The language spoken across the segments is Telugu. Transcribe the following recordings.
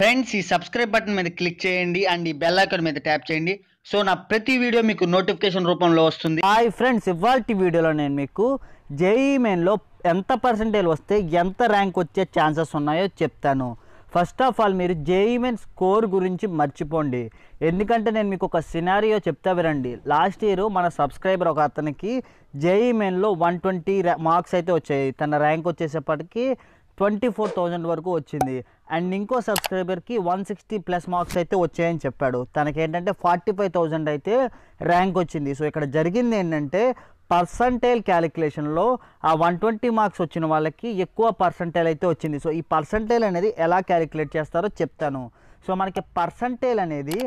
ఫ్రెండ్స్ ఈ సబ్స్క్రైబ్ బటన్ మీద క్లిక్ చేయండి అండ్ ఈ బెల్ ఐకాన్ మీద ట్యాప్ చేయండి సో నా ప్రతి వీడియో మీకు నోటిఫికేషన్ రూపంలో వస్తుంది హాయ్ ఫ్రెండ్స్ ఇవాళ వీడియోలో నేను మీకు జేఈ మెయిన్లో e ఎంత పర్సంటేజ్ వస్తే ఎంత ర్యాంక్ వచ్చే ఛాన్సెస్ ఉన్నాయో చెప్తాను ఫస్ట్ ఆఫ్ ఆల్ మీరు జేఈ మెయిన్ స్కోర్ గురించి మర్చిపోండి ఎందుకంటే నేను మీకు ఒక సినారియో చెప్తా వినండి లాస్ట్ ఇయర్ మన సబ్స్క్రైబర్ ఒక అతనికి జేఈ మెయిన్లో వన్ ట్వంటీ మార్క్స్ అయితే వచ్చాయి తన ర్యాంక్ వచ్చేసేపటికి ట్వంటీ ఫోర్ థౌజండ్ వరకు వచ్చింది అండ్ ఇంకో సబ్స్క్రైబర్కి వన్ సిక్స్టీ ప్లస్ మార్క్స్ అయితే వచ్చాయని చెప్పాడు తనకేంటంటే ఫార్టీ ఫైవ్ థౌజండ్ అయితే ర్యాంక్ వచ్చింది సో ఇక్కడ జరిగింది ఏంటంటే పర్సంటైల్ క్యాలిక్యులేషన్లో ఆ వన్ ట్వంటీ మార్క్స్ వచ్చిన వాళ్ళకి ఎక్కువ పర్సంటైల్ అయితే వచ్చింది సో ఈ పర్సంటైల్ అనేది ఎలా క్యాలిక్యులేట్ చేస్తారో చెప్తాను సో మనకి పర్సంటైల్ అనేది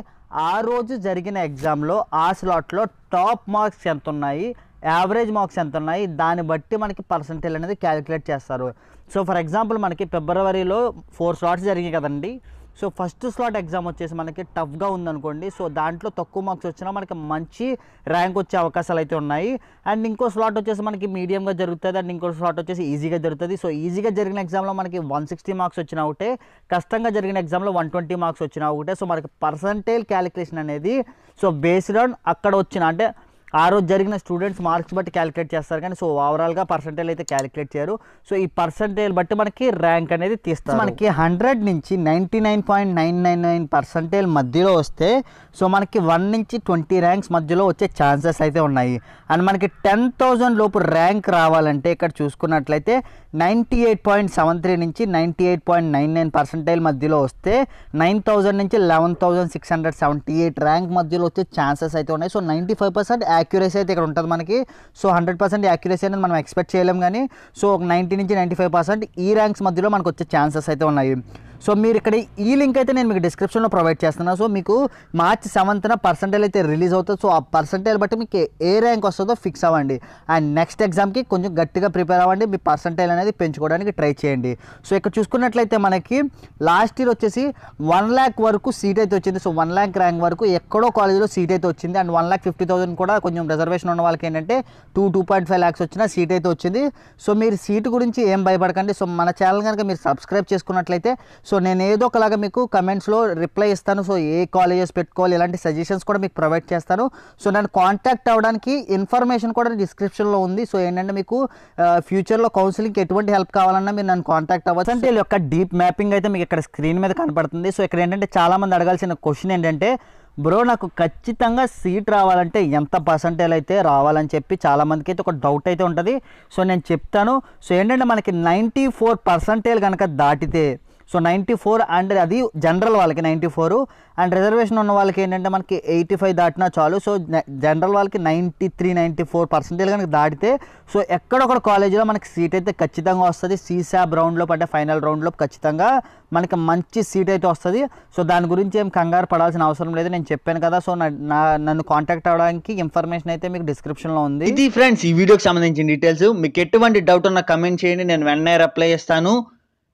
ఆ రోజు జరిగిన ఎగ్జామ్లో ఆ స్లాట్లో టాప్ మార్క్స్ ఎంత ఉన్నాయి యావరేజ్ మార్క్స్ ఎంత ఉన్నాయి దాన్ని బట్టి మనకి పర్సంటేజ్ అనేది క్యాలిక్యులేట్ చేస్తారు సో ఫర్ ఎగ్జాంపుల్ మనకి ఫిబ్రవరిలో ఫోర్ స్లాట్స్ జరిగాయి కదండి సో ఫస్ట్ స్లాట్ ఎగ్జామ్ వచ్చేసి మనకి టఫ్గా ఉందనుకోండి సో దాంట్లో తక్కువ మార్క్స్ వచ్చినా మనకి మంచి ర్యాంక్ వచ్చే అవకాశాలు అయితే ఉన్నాయి అండ్ ఇంకో స్లాట్ వచ్చేసి మనకి మీడియంగా జరుగుతుంది అండ్ ఇంకో స్లాట్ వచ్చేసి ఈజీగా జరుగుతుంది సో ఈజీగా జరిగిన ఎగ్జామ్లో మనకి వన్ సిక్స్టీ మార్క్స్ వచ్చినా ఒకటే కష్టంగా జరిగిన ఎగ్జామ్లో వన్ ట్వంటీ మార్క్స్ వచ్చినా ఒకటే సో మనకి పర్సంటేజ్ క్యాలిక్యులేషన్ అనేది సో బేస్డ్ ఆన్ అక్కడ వచ్చిన అంటే ఆ రోజు జరిగిన స్టూడెంట్స్ మార్క్స్ బట్టి క్యాలిక్యులేట్ చేస్తారు కానీ సో ఓవరాల్గా పర్సంటేజ్ అయితే క్యాలిక్యులేట్ చేయరు సో ఈ పర్సంటేజ్ బట్టి మనకి ర్యాంక్ అనేది తీస్తారు మనకి హండ్రెడ్ నుంచి ninety nine point nine nine nine మధ్యలో వస్తే సో మనకి వన్ నుంచి ట్వంటీ ర్యాంక్స్ మధ్యలో వచ్చే ఛాన్సెస్ అయితే ఉన్నాయి అండ్ మనకి టెన్ థౌజండ్ లోపు ర్యాంక్ రావాలంటే ఇక్కడ చూసుకున్నట్లయితే ninety eight point seven three నుంచి ninety eight point nine nine percentage మధ్యలో వస్తే నైన్ థౌజండ్ నుంచి eleven thousand six hundred seventy eight rank మధ్యలో వచ్చే ఛాన్సెస్ అయితే ఉన్నాయి so ninety five percent accuracy అయితే ఇక్కడ ఉంటుంది మనకి సో హండ్రెడ్ పర్సెంట్ యాక్యురసీ అనేది మనం ఎక్స్పెక్ట్ చేయలేం కానీ సో ఒక నైంటీ నుంచి నైంటీ ఫైవ్ పర్సెంట్ ఈ ర్యాంక్స్ మధ్యలో మనకు వచ్చే ఛాన్సెస్ అయితే ఉన్నాయి సో మీరు ఇక్కడ ఈ లింక్ అయితే నేను మీకు డిస్క్రిప్షన్లో ప్రొవైడ్ చేస్తున్నాను సో మీకు మార్చ్ సెవెంత్న పర్సంటేజ్ అయితే రిలీజ్ అవుతుంది సో ఆ పర్సంటేజ్ బట్టి మీకు ఏ ర్యాంక్ వస్తుందో ఫిక్స్ అవ్వండి అండ్ నెక్స్ట్ ఎగ్జామ్కి కొంచెం గట్టిగా ప్రిపేర్ అవ్వండి మీ పర్సంటేజ్ అనేది పెంచుకోవడానికి ట్రై చేయండి సో ఇక్కడ చూసుకున్నట్లయితే మనకి లాస్ట్ ఇయర్ వచ్చేసి వన్ ల్యాక్ వరకు సీట్ అయితే వచ్చింది సో వన్ ల్యాక్ ర్యాంక్ వరకు ఎక్కడో కాలేజీలో సీట్ అయితే వచ్చింది and one lakh fifty thousand కూడా కొంచెం రిజర్వేషన్ ఉన్న వాళ్ళకి ఏంటంటే two two point five lakhs వచ్చిన సీట్ అయితే వచ్చింది సో మీరు సీట్ గురించి ఏం భయపడకండి సో మన ఛానల్ కనుక మీరు సబ్స్క్రైబ్ చేసుకున్నట్లయితే సో నేను ఏదో ఒకలాగా మీకు కమెంట్స్లో రిప్లై ఇస్తాను సో ఏ కాలేజెస్ పెట్టుకోవాలి ఇలాంటి సజెషన్స్ కూడా మీకు ప్రొవైడ్ చేస్తాను సో నన్ను కాంటాక్ట్ అవ్వడానికి ఇన్ఫర్మేషన్ కూడా డిస్క్రిప్షన్లో ఉంది సో ఏంటంటే మీకు ఫ్యూచర్లో కౌన్సిలింగ్కి ఎటువంటి హెల్ప్ కావాలన్నా మీరు నన్ను కాంటాక్ట్ అవ్వచ్చు అంటే యొక్క డీప్ మ్యాపింగ్ అయితే మీకు ఇక్కడ స్క్రీన్ మీద కనపడుతుంది సో ఇక్కడ ఏంటంటే చాలామంది అడగాల్సిన క్వశ్చన్ ఏంటంటే బ్రో నాకు ఖచ్చితంగా సీట్ రావాలంటే ఎంత పర్సంటేజ్ అయితే రావాలని చెప్పి చాలామందికి అయితే ఒక డౌట్ అయితే ఉంటుంది సో నేను చెప్తాను సో ఏంటంటే మనకి నైంటీ ఫోర్ పర్సంటేజ్ కనుక దాటితే సో నైంటీ ఫోర్ అండ్ అది జనరల్ వాళ్ళకి నైంటీ ఫోర్ అండ్ రిజర్వేషన్ ఉన్న వాళ్ళకి ఏంటంటే మనకి ఎయిటీ ఫైవ్ దాటినా చాలు సో జనరల్ వాళ్ళకి ninety three ninety four percentage కనుక దాటితే సో ఎక్కడొక్కడ కాలేజీలో మనకి సీట్ అయితే ఖచ్చితంగా వస్తుంది సీసాబ్ రౌండ్లో అంటే ఫైనల్ రౌండ్లో ఖచ్చితంగా మనకి మంచి సీట్ అయితే వస్తుంది సో దాని గురించి ఏం కంగారు పడాల్సిన అవసరం లేదు నేను చెప్పాను కదా సో నా నన్ను కాంటాక్ట్ అవ్వడానికి ఇన్ఫర్మేషన్ అయితే మీకు డిస్క్రిప్షన్లో ఉంది ఇది ఫ్రెండ్స్ ఈ వీడియోకి సంబంధించిన డీటెయిల్స్ మీకు ఎటువంటి డౌట్ ఉన్న కమెంట్ చేయండి నేను వెంటనే రిప్లై చేస్తాను